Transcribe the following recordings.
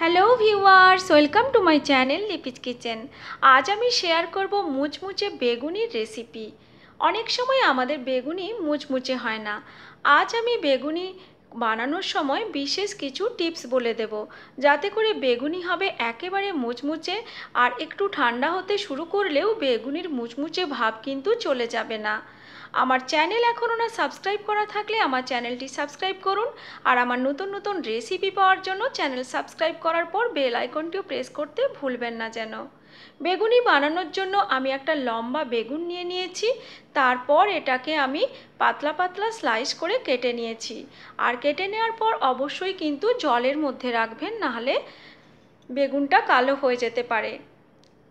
Hello viewers welcome to my channel Lipi's kitchen আজ আমি share করব মুচমুচে বেগুনির রেসিপি অনেক সময় আমাদের বেগুনি মুচমুচে হয় না আজ আমি বেগুনি বানানোর সময় বিশেষ কিছু টিপস বলে দেব যাতে করে বেগুনি হবে একেবারে মুচমুচে আর একটু ঠান্ডা হতে শুরু করলেও বেগুনির মুচমুচে ভাব কিন্তু চলে যাবে না আমার চ্যানেল এখনও না সাবস্ক্রাইব করা থাকলে আমার চ্যানেলটি সাবস্ক্রাইব করুন আর আমার নতুন নতুন রেসিপি পাওয়ার জন্য চ্যানেল সাবস্ক্রাইব করার পর বেল আইকনটিও প্রেস করতে ভুলবেন না যেন বেগুনি বানানোর জন্য আমি একটা লম্বা বেগুন নিয়ে নিয়েছি তারপর এটাকে আমি পাতলা পাতলা স্লাইস করে কেটে নিয়েছি আর কেটে নেওয়ার পর অবশ্যই কিন্তু জলের মধ্যে রাখবেন নাহলে বেগুনটা কালো হয়ে যেতে পারে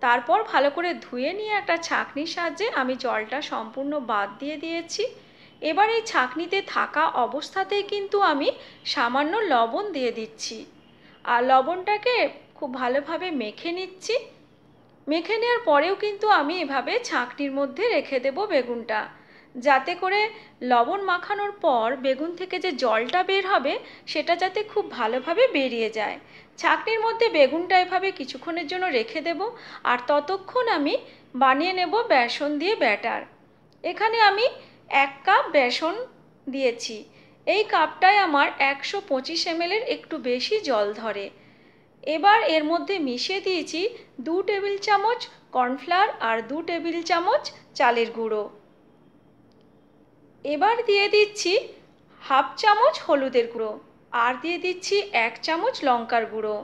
তারপর ভালো করে ধুয়ে নিয়ে একটা ছাঁকনির সাহায্যে আমি জলটা সম্পূর্ণ বাদ দিয়ে দিয়েছি এবার এই ছাঁকনিতে থাকা অবস্থাতেই কিন্তু আমি সামান্য লবণ দিয়ে দিচ্ছি আর লবণটাকে খুব ভালোভাবে মেখে নিচ্ছি মেখে নেওয়ার পরেও কিন্তু আমি এভাবে ছাঁকনির মধ্যে রেখে দেব বেগুনটা যাতে করে লবণ মাখানোর পর বেগুন থেকে যে জলটা বের হবে সেটা যাতে খুব ভালোভাবে বেরিয়ে যায় ছাঁকনির মধ্যে বেগুনটা এভাবে কিছুক্ষণের জন্য রেখে দেব আর ততক্ষণ আমি বানিয়ে নেব বেসন দিয়ে ব্যাটার এখানে আমি এক কাপ বেসন দিয়েছি এই কাপটায় আমার একশো পঁচিশ এমএলের একটু বেশি জল ধরে এবার এর মধ্যে মিশিয়ে দিয়েছি দু টেবিল চামচ কর্নফ্লাওয়ার আর দু টেবিল চামচ চালের গুঁড়ো এবার দিয়ে দিচ্ছি হাফ চামচ হলুদের গুঁড়ো আর দিয়ে দিচ্ছি এক চামচ লঙ্কার গুঁড়ো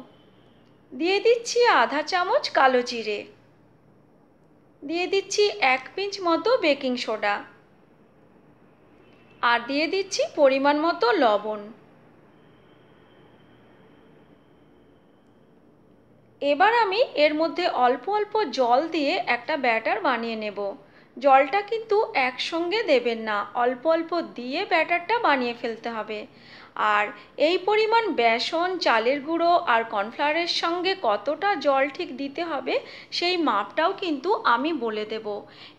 দিয়ে দিচ্ছি আধা চামচ কালো জিরে দিয়ে দিচ্ছি এক পিঞ্চ মতো বেকিং সোডা আর দিয়ে দিচ্ছি পরিমাণ মতো লবণ এবার আমি এর মধ্যে অল্প অল্প জল দিয়ে একটা ব্যাটার বানিয়ে নেব জলটা কিন্তু একসঙ্গে দেবেন না অল্প অল্প দিয়ে ব্যাটারটা বানিয়ে ফেলতে হবে আর এই পরিমাণ বেসন চালের গুঁড়ো আর কর্নফ্লাওয়ারের সঙ্গে কতটা জল ঠিক দিতে হবে সেই মাপটাও কিন্তু আমি বলে দেব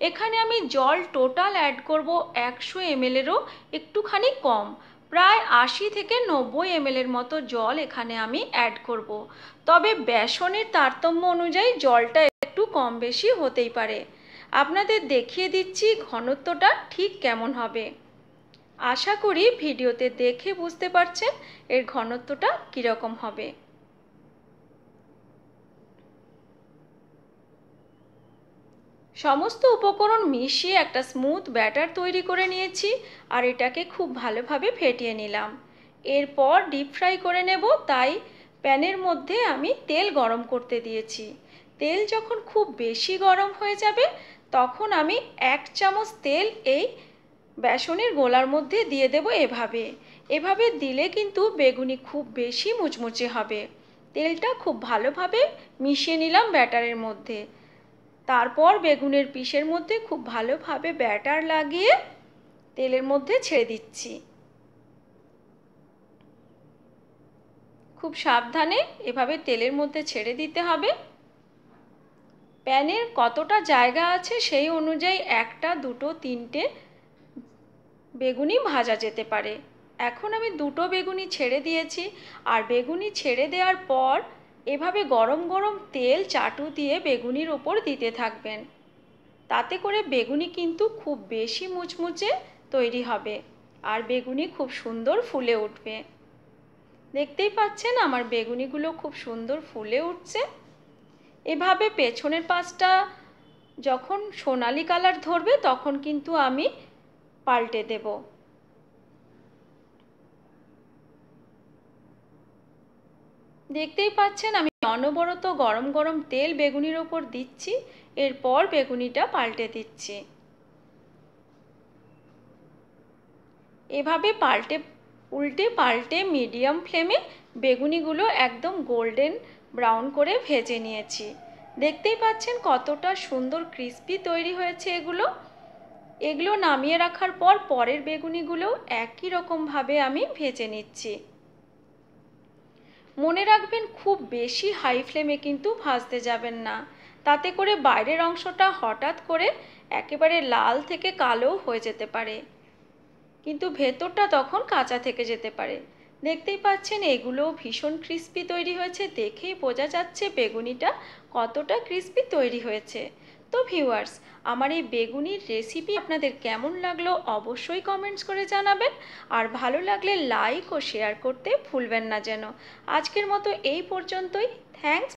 এখানে আমি জল টোটাল অ্যাড করব একশো এমএলেরও একটুখানি কম প্রায় আশি থেকে নব্বই এমএলের মতো জল এখানে আমি অ্যাড করব। তবে বেসনের তারতম্য অনুযায়ী জলটা একটু কম বেশি হতেই পারে আপনাদের দেখিয়ে দিচ্ছি ঘনত্বটা ঠিক কেমন হবে আশা করি ভিডিওতে দেখে বুঝতে পারছেন এর ঘনত্বটা কীরকম হবে সমস্ত উপকরণ মিশিয়ে একটা স্মুথ ব্যাটার তৈরি করে নিয়েছি আর এটাকে খুব ভালোভাবে ফেটিয়ে নিলাম এরপর ডিপ ফ্রাই করে নেব তাই প্যানের মধ্যে আমি তেল গরম করতে দিয়েছি তেল যখন খুব বেশি গরম হয়ে যাবে তখন আমি এক চামচ তেল এই বেসনের গোলার মধ্যে দিয়ে দেব এভাবে এভাবে দিলে কিন্তু বেগুনি খুব বেশি মুচমুচে হবে তেলটা খুব ভালোভাবে মিশিয়ে নিলাম ব্যাটারের মধ্যে তারপর বেগুনের পিসের মধ্যে খুব ভালোভাবে ব্যাটার লাগিয়ে তেলের মধ্যে ছেড়ে দিচ্ছি খুব সাবধানে এভাবে তেলের মধ্যে ছেড়ে দিতে হবে প্যানের কতটা জায়গা আছে সেই অনুযায়ী একটা দুটো তিনটে বেগুনি ভাজা যেতে পারে এখন আমি দুটো বেগুনি ছেড়ে দিয়েছি আর বেগুনি ছেড়ে দেওয়ার পর এভাবে গরম গরম তেল চাটু দিয়ে বেগুনির ওপর দিতে থাকবেন তাতে করে বেগুনি কিন্তু খুব বেশি মুচমুচে তৈরি হবে আর বেগুনি খুব সুন্দর ফুলে উঠবে দেখতেই পাচ্ছেন আমার বেগুনিগুলো খুব সুন্দর ফুলে উঠছে এভাবে পেছনের পাশটা যখন সোনালি কালার ধরবে তখন কিন্তু আমি পাল্টে দেবো দেখতেই পাচ্ছেন আমি অনবরত গরম গরম তেল বেগুনির ওপর দিচ্ছি এরপর বেগুনিটা পাল্টে দিচ্ছি এভাবে পাল্টে উল্টে পাল্টে মিডিয়াম ফ্লেমে বেগুনিগুলো একদম গোল্ডেন ব্রাউন করে ভেজে নিয়েছি দেখতেই পাচ্ছেন কতটা সুন্দর ক্রিস্পি তৈরি হয়েছে এগুলো এগুলো নামিয়ে রাখার পর পরের বেগুনিগুলো একই রকমভাবে আমি ভেজে নিচ্ছি মনে রাখবেন খুব বেশি হাই ফ্লেমে কিন্তু ভাজতে যাবেন না তাতে করে বাইরের অংশটা হঠাৎ করে একেবারে লাল থেকে কালো হয়ে যেতে পারে কিন্তু ভেতরটা তখন কাঁচা থেকে যেতে পারে দেখতেই পাচ্ছেন এগুলো ভীষণ ক্রিস্পি তৈরি হয়েছে দেখেই বোঝা যাচ্ছে বেগুনিটা কতটা ক্রিস্পি তৈরি হয়েছে তো ভিউয়ার্স আমার এই বেগুনির রেসিপি আপনাদের কেমন লাগলো অবশ্যই কমেন্টস করে জানাবেন আর ভালো লাগলে লাইক ও শেয়ার করতে ভুলবেন না যেন আজকের মতো এই পর্যন্তই থ্যাংকস